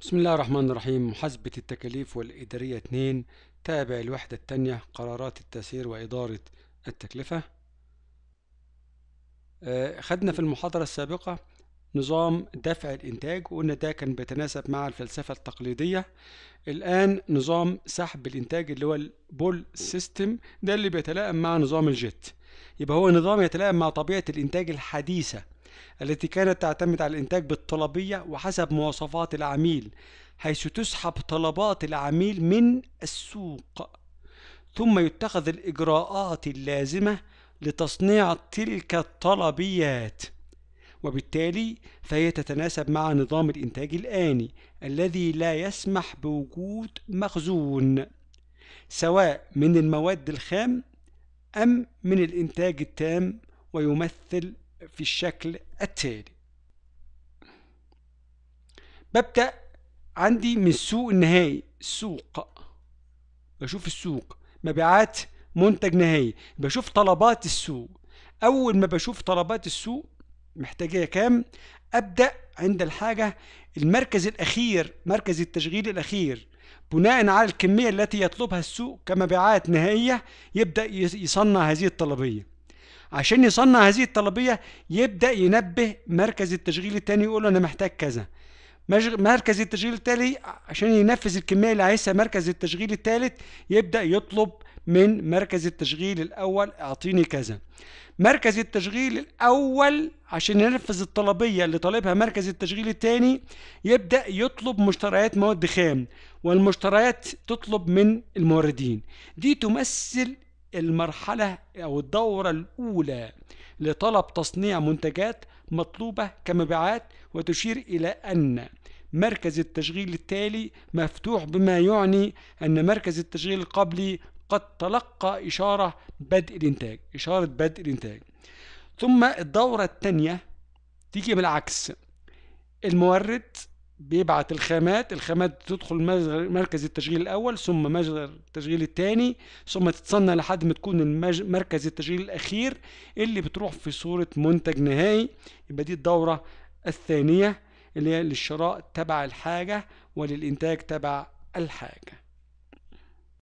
بسم الله الرحمن الرحيم محاسبة التكاليف والإدارية 2 تابع الوحدة الثانية قرارات التسيير وإدارة التكلفة آه، خدنا في المحاضرة السابقة نظام دفع الإنتاج وقلنا ده كان بيتناسب مع الفلسفة التقليدية الآن نظام سحب الإنتاج اللي هو البول سيستم ده اللي بيتلائم مع نظام الجيت يبقى هو نظام يتلائم مع طبيعة الإنتاج الحديثة التي كانت تعتمد على الإنتاج بالطلبية وحسب مواصفات العميل حيث تسحب طلبات العميل من السوق ثم يتخذ الإجراءات اللازمة لتصنيع تلك الطلبيات وبالتالي فهي تتناسب مع نظام الإنتاج الآني الذي لا يسمح بوجود مخزون سواء من المواد الخام أم من الإنتاج التام ويمثل في الشكل التالي ببدأ عندي من السوق النهائي السوق بشوف السوق مبيعات منتج نهائي بشوف طلبات السوق أول ما بشوف طلبات السوق محتاجة كام أبدأ عند الحاجة المركز الأخير مركز التشغيل الأخير بناء على الكمية التي يطلبها السوق كمبيعات نهائية يبدأ يصنع هذه الطلبية عشان يصنع هذه الطلبية يبدأ ينبه مركز التشغيل الثاني يقول له أنا محتاج كذا مركز التشغيل التالي عشان ينفذ الكمية اللي عايزها مركز التشغيل الثالث يبدأ يطلب من مركز التشغيل الأول أعطيني كذا مركز التشغيل الأول عشان ينفذ الطلبية اللي طالبها مركز التشغيل الثاني يبدأ يطلب مشتريات مواد خام والمشتريات تطلب من الموردين دي تمثل المرحلة أو الدورة الأولى لطلب تصنيع منتجات مطلوبة كمبيعات وتشير إلى أن مركز التشغيل التالي مفتوح بما يعني أن مركز التشغيل القبلي قد تلقى إشارة بدء الإنتاج إشارة بدء الإنتاج ثم الدورة الثانية تيجي بالعكس المورد بيبعت الخامات الخامات تدخل مركز التشغيل الأول ثم مجرى التشغيل الثاني ثم تتصنع لحد ما تكون مركز التشغيل الأخير اللي بتروح في صورة منتج نهائي يبقى دي الدورة الثانية اللي هي للشراء تبع الحاجة وللإنتاج تبع الحاجة